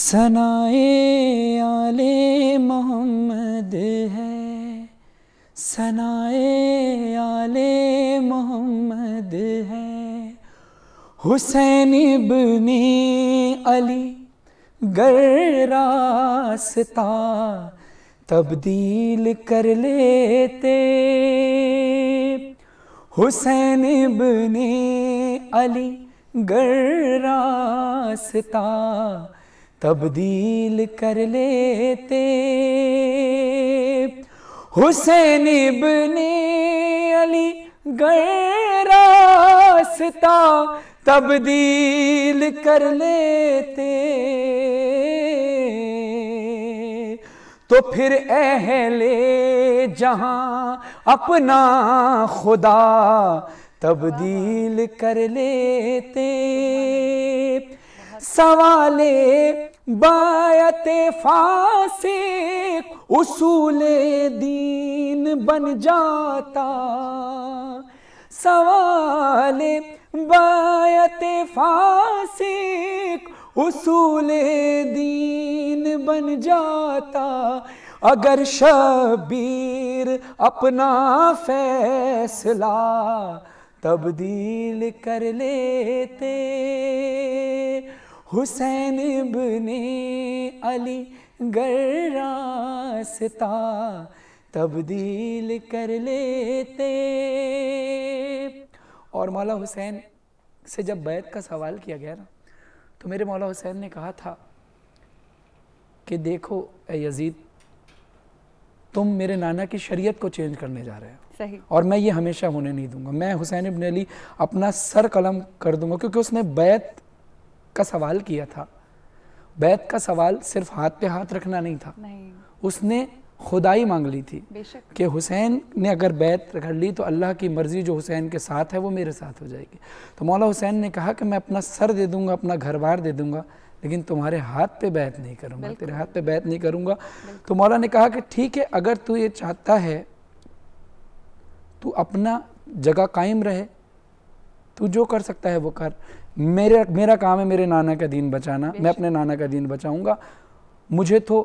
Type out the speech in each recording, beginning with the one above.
सनाए आले मोहम्मद है सनाए आले मोहम्मद है हुसैन इब्ने अली गर रास्ता तब्दील कर लेते हुसैन इब्ने अली गर रास्ता तब्दील कर लेते हुसैन इब्ने अली गए तब्दील कर लेते तो फिर अहले जहां अपना खुदा तब्दील कर लेते सवाले बायत फासे उसूल दीन बन जाता सवाल बायत फासे उसूल दीन बन जाता अगर शबीर अपना फैसला तब्दील कर लेते हुसैन बने अली गर तब्दील कर लेते और मौला हुसैन से जब बैत का सवाल किया गया ना तो मेरे मौला हुसैन ने कहा था कि देखो यजीद तुम मेरे नाना की शरीयत को चेंज करने जा रहे हो और मैं ये हमेशा होने नहीं दूंगा मैं हुसैन इब्न अली अपना सर कलम कर दूंगा क्योंकि उसने बैत का सवाल किया था बैत का सवाल सिर्फ हाथ पे हाथ रखना नहीं था नहीं। उसने खुदाई मांग ली थी कि हुसैन ने अगर बैत कर ली तो अल्लाह की मर्ज़ी जो हुसैन के साथ है वो मेरे साथ हो जाएगी तो मौला हुसैन ने कहा कि मैं अपना सर दे दूंगा अपना घर बार दे दूंगा लेकिन तुम्हारे हाथ पे बैत नहीं करूंगा तेरे हाथ पे बैत नहीं करूंगा तो मौला ने कहा कि ठीक है अगर तू ये चाहता है तू अपना जगह कायम रहे तू जो कर सकता है वो कर मेरे मेरा काम है मेरे नाना का दीन बचाना मैं अपने नाना का दीन बचाऊंगा मुझे तो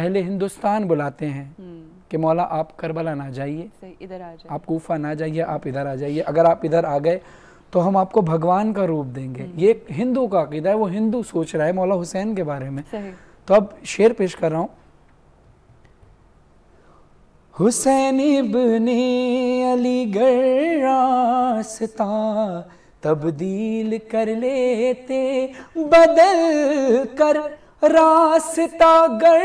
अहले हिंदुस्तान बुलाते हैं हम्म। कि मौला आप करबला ना जाइए इधर आ जाइए आप कोफा ना जाइए आप इधर आ जाइए अगर आप इधर आ गए तो हम आपको भगवान का रूप देंगे हम्म। ये हिंदू का अकीदा है वो हिंदू सोच रहा है मौला हुसैन के बारे में तो अब शेर पेश कर रहा हूँ हुसैन बने अलीगढ़ रास्ता तब्दील कर लेते बदल कर रास्ता गर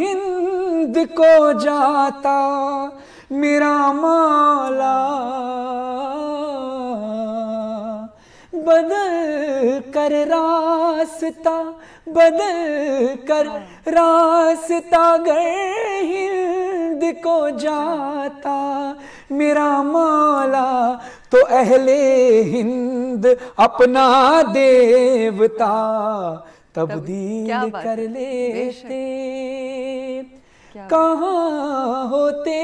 हिंद को जाता मेरा माला बदल कर रास्ता बदल कर रास्ता गर हिंद को जाता मेरा माला तो अहले हिंद अपना देवता तब्दील कर लेते कहा होते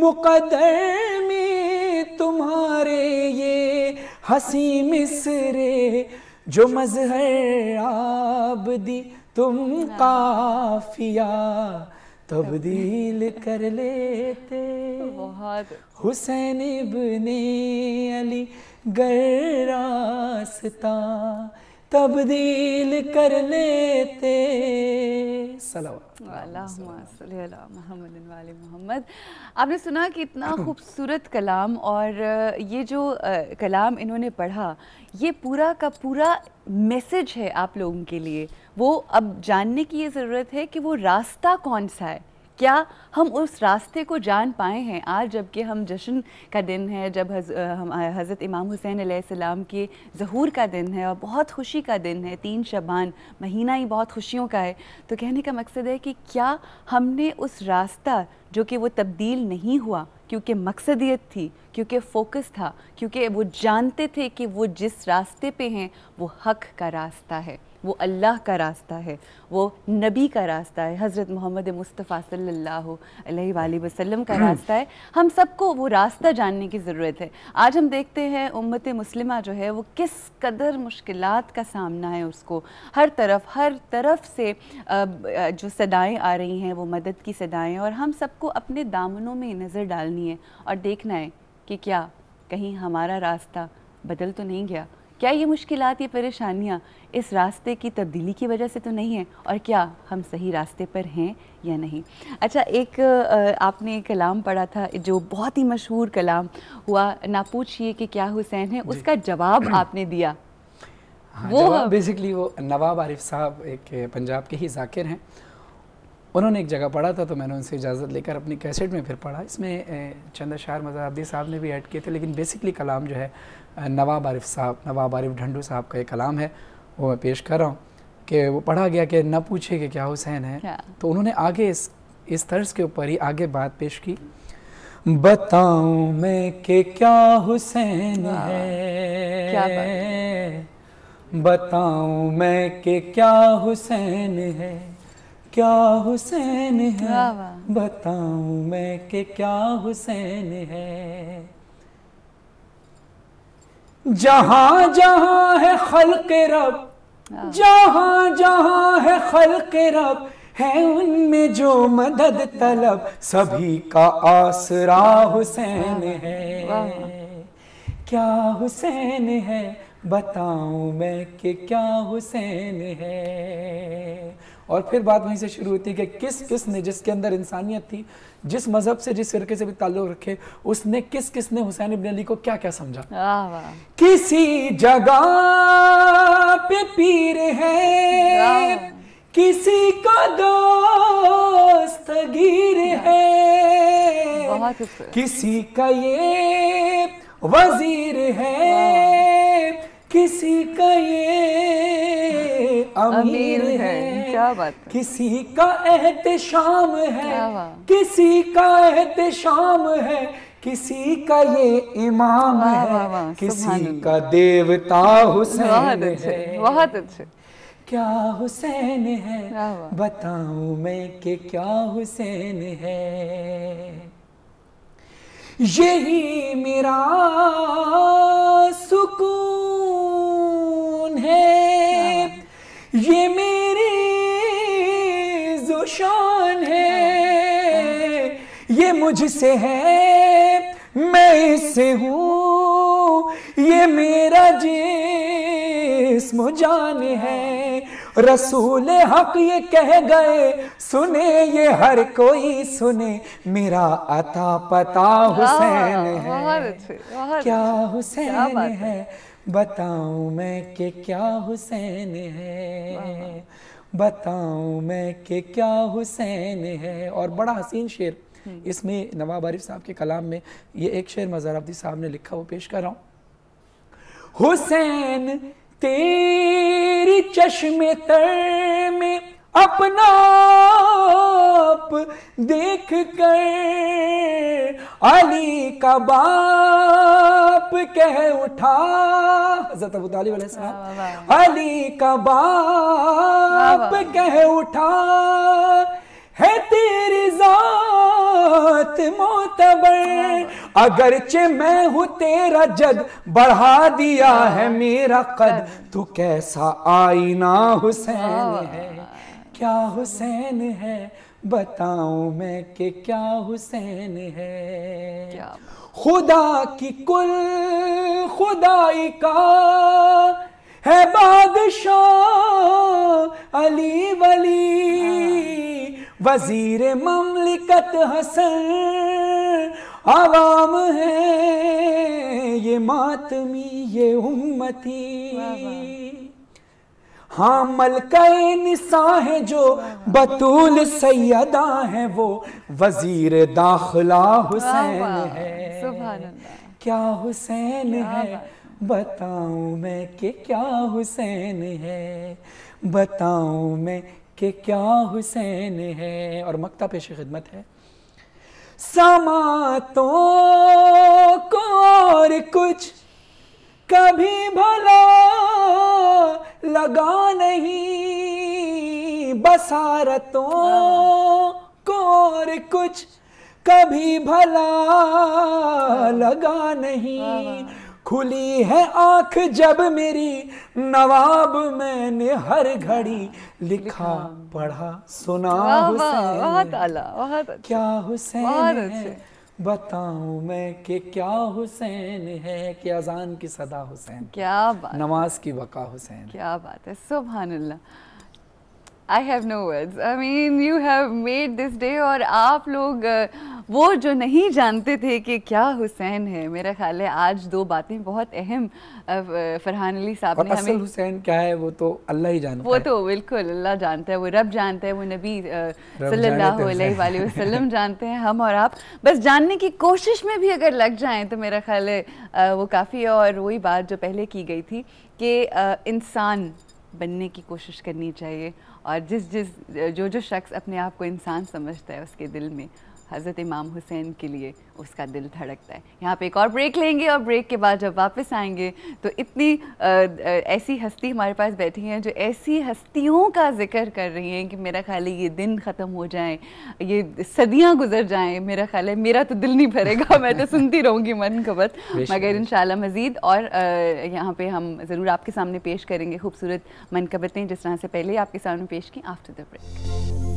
मुकदर में तुम्हारे ये हसी मिसरे जो मजहर आबदी तुम हाँ। काफिया तब्दील कर लेते बहुत हुसैन इब्ने अली गर रास्ता तब्दील कर लेते मोहम्मद आपने सुना कि इतना खूबसूरत कलाम और ये जो कलाम इन्होंने पढ़ा ये पूरा का पूरा मैसेज है आप लोगों के लिए वो अब जानने की ये ज़रूरत है कि वो रास्ता कौन सा है क्या हम उस रास्ते को जान पाए हैं आज जबकि हम जश्न का दिन है जब हज, हम हज़रत इमाम हुसैन सलाम के जहूर का दिन है और बहुत खुशी का दिन है तीन शबान महीना ही बहुत खुशियों का है तो कहने का मकसद है कि क्या हमने उस रास्ता जो कि वो तब्दील नहीं हुआ क्योंकि मकसदियत थी क्योंकि फोकस था क्योंकि वो जानते थे कि वो जिस रास्ते पे हैं वो हक का रास्ता है वो अल्लाह का रास्ता है वो नबी का रास्ता है हज़रत मोहम्मद मुस्तफ़ा सल्लल्लाहु अलैहि वसल्लम का रास्ता है हम सबको वो रास्ता जानने की ज़रूरत है आज हम देखते हैं उम्मत मुस्लिम जो है वो किस कदर मुश्किल का सामना है उसको हर तरफ हर तरफ से जो सदाएँ आ रही हैं वो मदद की सदाएँ और हम सबको अपने दामनों में नज़र डालनी है और देखना है कि क्या कहीं हमारा रास्ता बदल तो नहीं गया क्या ये मुश्किल ये परेशानियाँ इस रास्ते की तब्दीली की वजह से तो नहीं है और क्या हम सही रास्ते पर हैं या नहीं अच्छा एक आपने एक कलाम पढ़ा था जो बहुत ही मशहूर कलाम हुआ ना पूछिए कि क्या हुसैन है उसका जवाब आपने दिया हाँ, वो बेसिकली वो नवाब आरिफ साहब एक पंजाब के ही जाकिर हैं उन्होंने एक जगह पढ़ा था तो मैंने उनसे इजाज़त लेकर अपनी कैसेट में फिर पढ़ा इसमें चंदा मजा अब्दी साहब ने भी ऐड किए थे लेकिन बेसिकली कलाम जो है नवाब आरिफ साहब नवाब आरिफ ढंडू साहब का एक कलाम है वो मैं पेश कर रहा हूँ कि वो पढ़ा गया कि न पूछे कि क्या हुसैन है हाँ। तो उन्होंने आगे इस इस तर्ज के ऊपर ही आगे बात पेश की बताओ मैं के क्या हुसैन है क्या बताओ मैं के क्या हुसैन है क्या हुसैन है बताऊं मैं कि क्या हुसैन है जहां जहां है खल के रब जहां जहां है के रब है उनमें जो मदद तलब सभी का आसरा हुसैन है क्या हुसैन है बताऊं मैं कि क्या हुसैन है और फिर बात वहीं से शुरू होती है कि किस किस ने जिसके अंदर इंसानियत थी जिस मज़हब से जिस फिरके से भी ताल्लुक रखे उसने किस किस ने हुसैन इब्न अली को क्या क्या समझा किसी जगह पे पीर है किसी का दोस्तगीर है किसी का ये वजीर है किसी का ये अमीर है क्या बात किसी का एहतशाम है किसी का एहतशाम है किसी का ये इमाम है किसी का देवता हुसैन है बहुत अच्छे क्या हुसैन है बताऊं मैं कि क्या हुसैन है यही मेरा मुझसे है मैं इससे हूँ ये मेरा जिस्म जान है रसूल हक ये कह गए सुने ये हर कोई सुने मेरा अता पता हुसैन है क्या हुसैन है बताऊं मैं कि क्या हुसैन है बताऊं मैं कि क्या हुसैन है और बड़ा हसीन शेर हम्म। इसमें नवाब आरिफ साहब के कलाम में ये एक शेर मज़ार अब्दी साहब ने लिखा वो पेश कर रहा हूँ हुसैन तेरी चश्मे तर में अपना देख कर अली का बाप कह उठा हजरत अबू तालिब अली का बाप कह उठा मत मोतबर अगरचे मैं हूँ तेरा जग बढ़ा दिया है मेरा कद तो कैसा आईना हुसैन हाँ। है क्या हुसैन है बताओ मैं कि क्या हुसैन है खुदा की कुल खुदाई का है बादशाह अली वली हाँ। वजीर ममलिकत हसन आवाम है ये मातमी ये उम्मती हाँ मलका निसा है जो बतूल सैदा है वो वजीर दाखला हुसैन है क्या हुसैन है बताऊं मैं कि क्या हुसैन है बताऊं मैं कि क्या हुसैन है और मकता पेश खिदमत है समा तो को और कुछ कभी भला लगा नहीं बसारतों को और कुछ कभी भला लगा नहीं खुली है आंख जब मेरी नवाब मैंने हर घड़ी लिखा पढ़ा सुना बहुत अच्छा। क्या हुसैन है बताऊं मैं कि क्या हुसैन है कि अजान की सदा हुसैन क्या बात नमाज की वक़ा हुसैन क्या बात है सुबहानल्ला I have no words I mean you have made this day और आप लोग वो जो नहीं जानते थे कि क्या हुसैन है मेरा ख्याल है आज दो बातें बहुत अहम फरहान अली साहब ने हमें हुसैन क्या है वो तो अल्लाह ही जानता वो तो बिल्कुल अल्लाह जानता है वो रब जानता है वो नबी सल्लल्लाहु अलैहि वसल्लम जानते हैं हम और आप बस जानने की कोशिश में भी अगर लग जाएं तो मेरा ख्याल है वो काफ़ी है और वही बात जो पहले की गई थी कि इंसान बनने की कोशिश करनी चाहिए और जिस जिस जो जो शख्स अपने आप को इंसान समझता है उसके दिल में हज़रत इमाम हुसैन के लिए उसका दिल धड़कता है यहाँ पे एक और ब्रेक लेंगे और ब्रेक के बाद जब वापस आएंगे तो इतनी आ, ऐसी हस्ती हमारे पास बैठी हैं जो ऐसी हस्तियों का जिक्र कर रही हैं कि मेरा ख्याल है ये दिन ख़त्म हो जाए ये सदियाँ गुजर जाएँ मेरा ख्याल है मेरा तो दिल नहीं भरेगा मैं तो सुनती रहूँगी मन खबत मगर इन मज़ीद और यहाँ पर हम ज़रूर आपके सामने पेश करेंगे खूबसूरत मन मनकबतें जिस तरह से पहले आपके सामने पेश की आफ्टर द ब्रेक